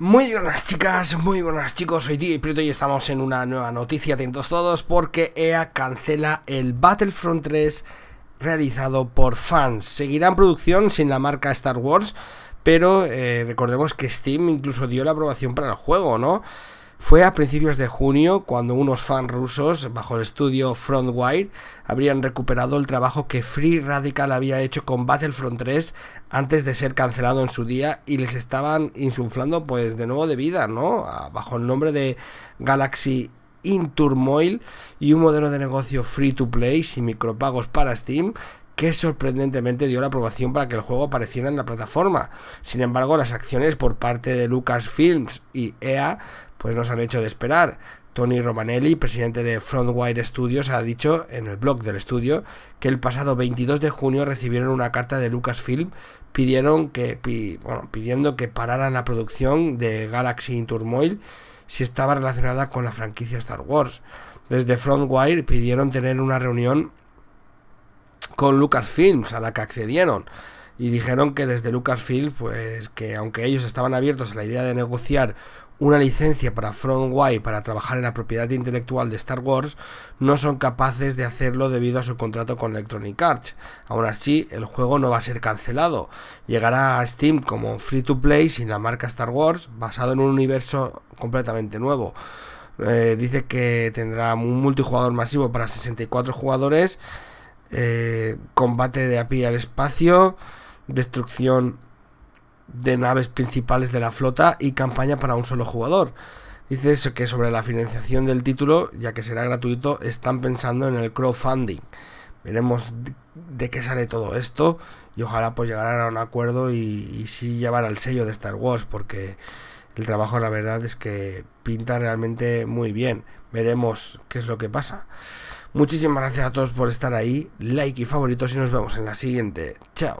Muy buenas chicas, muy buenas chicos, soy y Prieto y estamos en una nueva noticia, atentos todos, porque EA cancela el Battlefront 3 realizado por fans. Seguirá en producción sin la marca Star Wars, pero eh, recordemos que Steam incluso dio la aprobación para el juego, ¿no? Fue a principios de junio cuando unos fans rusos, bajo el estudio Frontwire, habrían recuperado el trabajo que Free Radical había hecho con Battlefront 3 antes de ser cancelado en su día y les estaban insuflando pues de nuevo de vida, ¿no? Ah, bajo el nombre de Galaxy in Turmoil y un modelo de negocio free to play sin micropagos para Steam que sorprendentemente dio la aprobación para que el juego apareciera en la plataforma. Sin embargo, las acciones por parte de Lucasfilms y EA pues nos han hecho de esperar. Tony Romanelli, presidente de Frontwire Studios, ha dicho en el blog del estudio que el pasado 22 de junio recibieron una carta de Lucasfilm pidieron que, pidiendo que pararan la producción de Galaxy in Turmoil si estaba relacionada con la franquicia Star Wars. Desde Frontwire pidieron tener una reunión con Lucasfilms a la que accedieron y dijeron que desde Lucasfilm, pues que aunque ellos estaban abiertos a la idea de negociar una licencia para Y para trabajar en la propiedad intelectual de Star Wars, no son capaces de hacerlo debido a su contrato con Electronic Arts. Aún así, el juego no va a ser cancelado. Llegará a Steam como free to play sin la marca Star Wars, basado en un universo completamente nuevo. Eh, dice que tendrá un multijugador masivo para 64 jugadores eh, combate de a pie al espacio, destrucción de naves principales de la flota y campaña para un solo jugador. Dices que sobre la financiación del título, ya que será gratuito, están pensando en el crowdfunding. Veremos de qué sale todo esto y ojalá pues llegaran a un acuerdo y, si sí llevar al sello de Star Wars porque el trabajo la verdad es que pinta realmente muy bien. Veremos qué es lo que pasa. Muchísimas gracias a todos por estar ahí, like y favoritos y nos vemos en la siguiente. Chao.